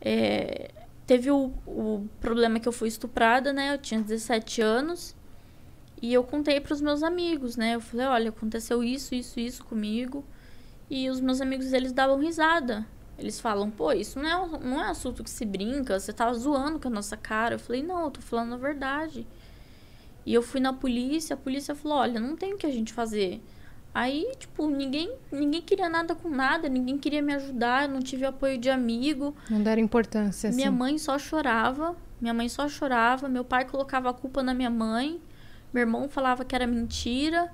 É, teve o, o, problema que eu fui estuprada, né? Eu tinha 17 anos. E eu contei para os meus amigos, né? Eu falei, olha, aconteceu isso, isso, isso comigo. E os meus amigos, eles davam risada. Eles falam, pô, isso não é, não é assunto que se brinca, você tava tá zoando com a nossa cara. Eu falei, não, eu tô falando a verdade. E eu fui na polícia, a polícia falou, olha, não tem o que a gente fazer. Aí, tipo, ninguém, ninguém queria nada com nada, ninguém queria me ajudar, não tive apoio de amigo. Não deram importância, Minha assim. mãe só chorava, minha mãe só chorava, meu pai colocava a culpa na minha mãe, meu irmão falava que era mentira.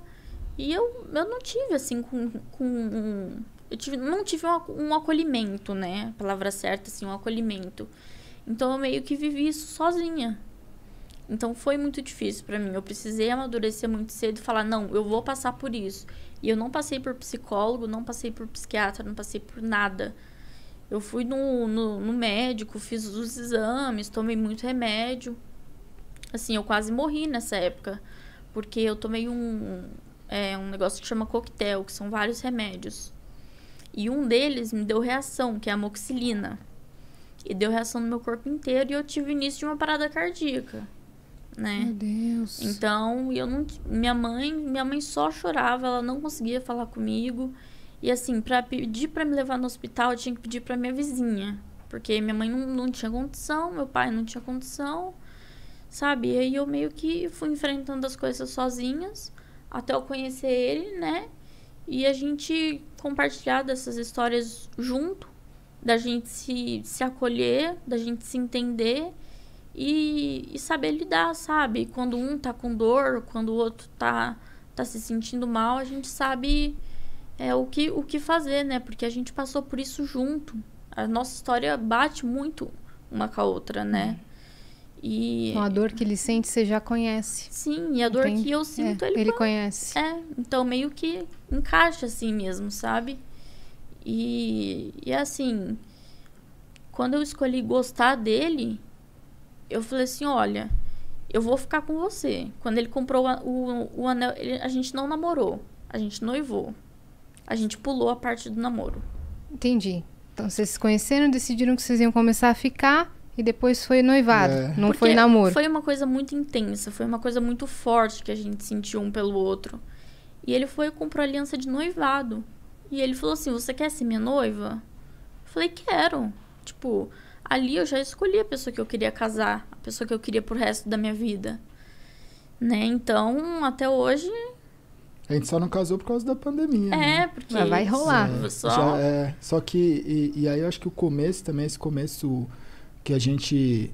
E eu, eu não tive, assim, com... com eu tive, não tive um, um acolhimento, né? A palavra certa, assim, um acolhimento. Então, eu meio que vivi isso sozinha. Então foi muito difícil para mim. Eu precisei amadurecer muito cedo e falar: não, eu vou passar por isso. E eu não passei por psicólogo, não passei por psiquiatra, não passei por nada. Eu fui no, no, no médico, fiz os exames, tomei muito remédio. Assim, eu quase morri nessa época. Porque eu tomei um, é, um negócio que chama coquetel, que são vários remédios. E um deles me deu reação, que é a amoxicilina. E deu reação no meu corpo inteiro e eu tive início de uma parada cardíaca né? Meu Deus. Então, eu não, minha mãe, minha mãe só chorava, ela não conseguia falar comigo. E assim, para pedir para me levar no hospital, eu tinha que pedir para minha vizinha, porque minha mãe não, não tinha condição, meu pai não tinha condição, sabe? E aí eu meio que fui enfrentando as coisas sozinhas até eu conhecer ele, né? E a gente compartilhar dessas histórias junto, da gente se, se acolher, da gente se entender e, e, saber lidar, sabe? Quando um tá com dor, quando o outro tá, tá se sentindo mal, a gente sabe é, o, que, o que fazer, né? Porque a gente passou por isso junto. A nossa história bate muito uma com a outra, né? Uhum. E... Então, a dor que ele sente, você já conhece. Sim, e a dor Entendi. que eu é, sinto, é, ele, ele conhece. É, então meio que encaixa assim mesmo, sabe? E, e assim, quando eu escolhi gostar dele, eu falei assim: olha, eu vou ficar com você. Quando ele comprou o, o, o anel, ele, a gente não namorou, a gente noivou. A gente pulou a parte do namoro. Entendi. Então vocês se conheceram, decidiram que vocês iam começar a ficar e depois foi noivado, é. não Porque foi namoro. Foi uma coisa muito intensa, foi uma coisa muito forte que a gente sentiu um pelo outro. E ele foi e comprou aliança de noivado. E ele falou assim: Você quer ser minha noiva? Eu falei: Quero. Tipo, ali eu já escolhi a pessoa que eu queria casar, a pessoa que eu queria pro resto da minha vida. Né? Então, até hoje. A gente só não casou por causa da pandemia. É, né? porque. Mas vai rolar. É, só... Já, é, só que. E, e aí eu acho que o começo também, esse começo que a gente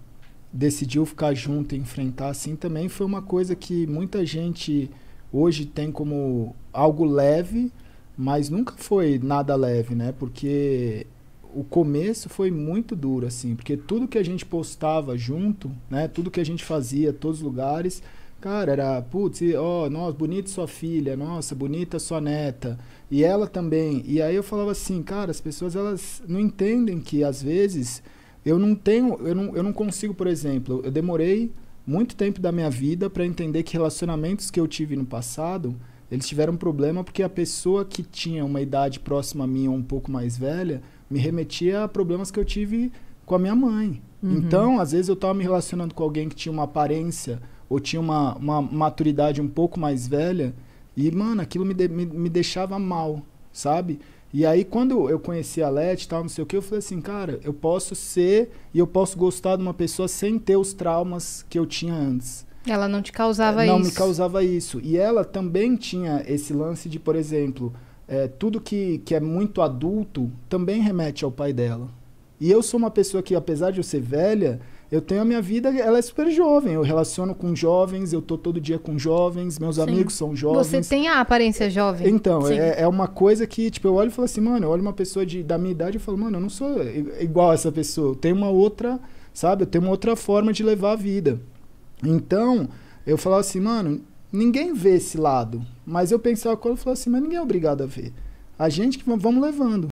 decidiu ficar junto e enfrentar assim também foi uma coisa que muita gente hoje tem como algo leve, mas nunca foi nada leve, né? Porque o começo foi muito duro, assim, porque tudo que a gente postava junto, né? Tudo que a gente fazia, todos os lugares, cara, era, putz, ó, oh, nossa, bonita sua filha, nossa, bonita sua neta, e ela também. E aí eu falava assim, cara, as pessoas, elas não entendem que, às vezes, eu não tenho, eu não, eu não consigo, por exemplo, eu demorei muito tempo da minha vida para entender que relacionamentos que eu tive no passado, eles tiveram um problema porque a pessoa que tinha uma idade próxima a minha ou um pouco mais velha, me remetia a problemas que eu tive com a minha mãe. Uhum. Então, às vezes eu estava me relacionando com alguém que tinha uma aparência ou tinha uma, uma maturidade um pouco mais velha e, mano, aquilo me, de, me, me deixava mal, sabe? E aí, quando eu conheci a Leti e tal, não sei o que, eu falei assim, cara, eu posso ser e eu posso gostar de uma pessoa sem ter os traumas que eu tinha antes. Ela não te causava não isso. Não me causava isso. E ela também tinha esse lance de, por exemplo, é, tudo que, que é muito adulto também remete ao pai dela. E eu sou uma pessoa que, apesar de eu ser velha, eu tenho a minha vida, ela é super jovem. Eu relaciono com jovens, eu tô todo dia com jovens, meus Sim. amigos são jovens. Você tem a aparência jovem. Então, é, é, uma coisa que, tipo, eu olho e falo assim, mano, eu olho uma pessoa de, da minha idade e falo, mano, eu não sou igual a essa pessoa. Eu tenho uma outra, sabe? Eu tenho uma outra forma de levar a vida. Então, eu falo assim, mano, ninguém vê esse lado. Mas eu pensava quando eu falava assim, mas ninguém é obrigado a ver. A gente que vamos levando.